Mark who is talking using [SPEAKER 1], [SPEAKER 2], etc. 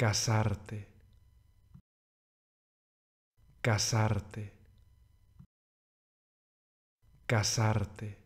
[SPEAKER 1] casarte, casarte, casarte.